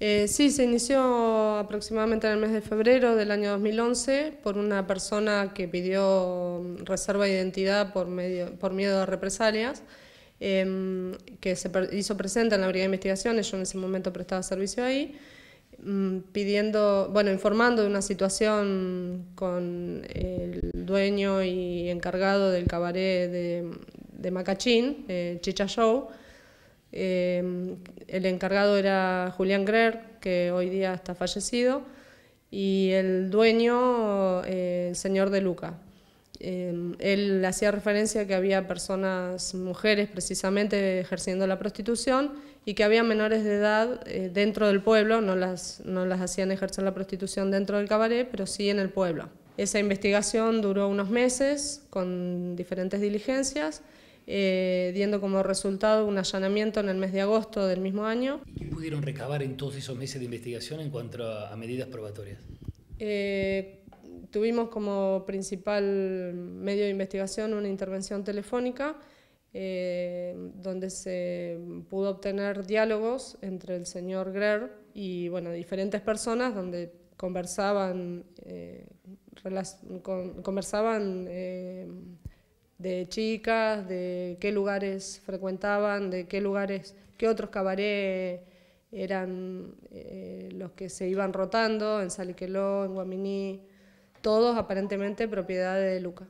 Eh, sí, se inició aproximadamente en el mes de febrero del año 2011 por una persona que pidió reserva de identidad por, miedo a represalias, em, que se hizo presente en la Brigada de Investigaciones, yo en ese momento prestaba servicio ahí, mm, pidiendo, bueno, informando de una situación con el dueño y encargado del cabaret de, Macachín, eh, Em, el encargado era Julián Greer, que hoy día está fallecido, y el dueño, eh, el señor De Luca. Em, él hacía referencia que había personas, mujeres precisamente, ejerciendo la prostitución y que había menores de edad eh, dentro del pueblo, no las hacían ejercer la prostitución dentro del cabaret, pero sí en el pueblo. Esa investigación duró unos meses con diferentes diligencias eh, como resultado un allanamiento en el mes de agosto del mismo año. ¿Y qué pudieron recabar en todos esos meses de investigación en cuanto a, medidas probatorias? Eh, tuvimos como principal medio de investigación una intervención telefónica eh, donde se pudo obtener diálogos entre el señor Greer y bueno, diferentes personas donde conversaban, eh, con, conversaban de chicas, de qué lugares frecuentaban, de qué lugares, qué otros cabarets eran eh, los que se iban rotando, en Saliqueló, en Guaminí, todos aparentemente propiedad de Luca.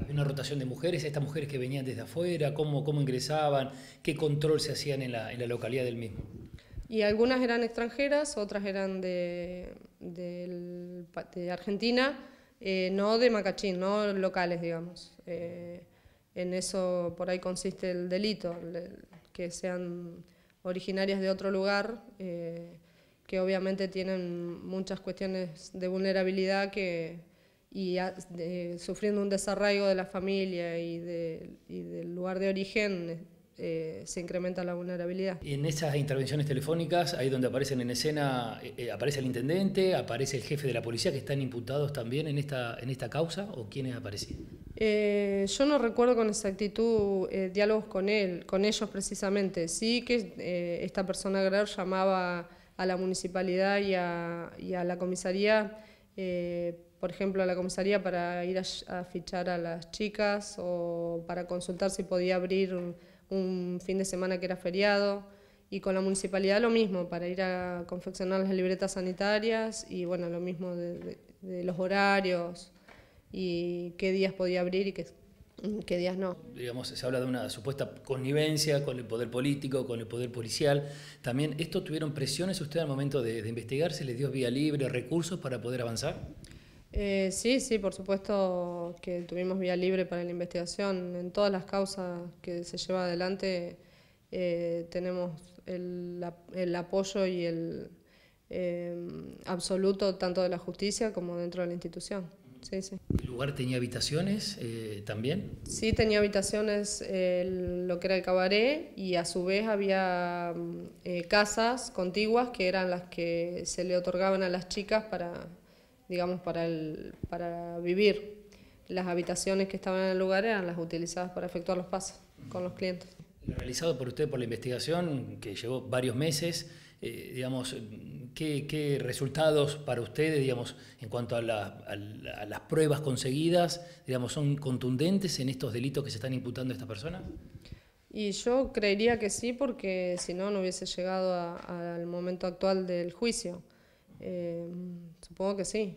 Había una rotación de mujeres, estas mujeres que venían desde afuera, cómo, ingresaban, qué control se hacían en la, localidad del mismo. Y algunas eran extranjeras, otras eran de Argentina, eh, no de Macachín, no locales, digamos. Eh, en eso por ahí consiste el delito, que sean originarias de otro lugar, eh, que obviamente tienen muchas cuestiones de vulnerabilidad que, y sufriendo un desarraigo de la familia y del lugar de origen, eh, se incrementa la vulnerabilidad. En esas intervenciones telefónicas, ahí donde aparecen en escena, eh, eh, aparece el intendente, aparece el jefe de la policía, que están imputados también en esta, en esta causa, o quiénes aparecían? Eh, yo no recuerdo con exactitud diálogos con él, con ellos precisamente. Sí que esta persona grave llamaba a la municipalidad y a, y a la comisaría por ejemplo, a la comisaría para ir a, a, fichar a las chicas o para consultar si podía abrir un, un fin de semana que era feriado, y con la municipalidad lo mismo, para ir a confeccionar las libretas sanitarias y bueno, lo mismo de, los horarios y qué días podía abrir y qué, días no. Digamos, se habla de una supuesta connivencia con el poder político, con el poder policial. También, ¿esto tuvieron presiones ustedes al momento de, de investigar? ¿Se les dio vía libre, recursos para poder avanzar? Eh, sí, sí, por supuesto que tuvimos vía libre para la investigación. En todas las causas que se lleva adelante eh, tenemos el, apoyo y el eh, absoluto tanto de la justicia como dentro de la institución. ¿El lugar tenía habitaciones también? Sí, tenía habitaciones lo que era el cabaret y a su vez había mm, casas contiguas que eran las que se le otorgaban a las chicas para digamos, para, el, para vivir. Las habitaciones que estaban en el lugar eran las utilizadas para efectuar los pasos con los clientes. Realizado por usted por la investigación, que llevó varios meses, eh, digamos, ¿qué, resultados para ustedes, digamos, en cuanto a, las pruebas conseguidas, digamos, son contundentes en estos delitos que se están imputando a esta persona? Y yo creería que sí, porque si no, no hubiese llegado al momento actual del juicio. Eh, supongo que sí.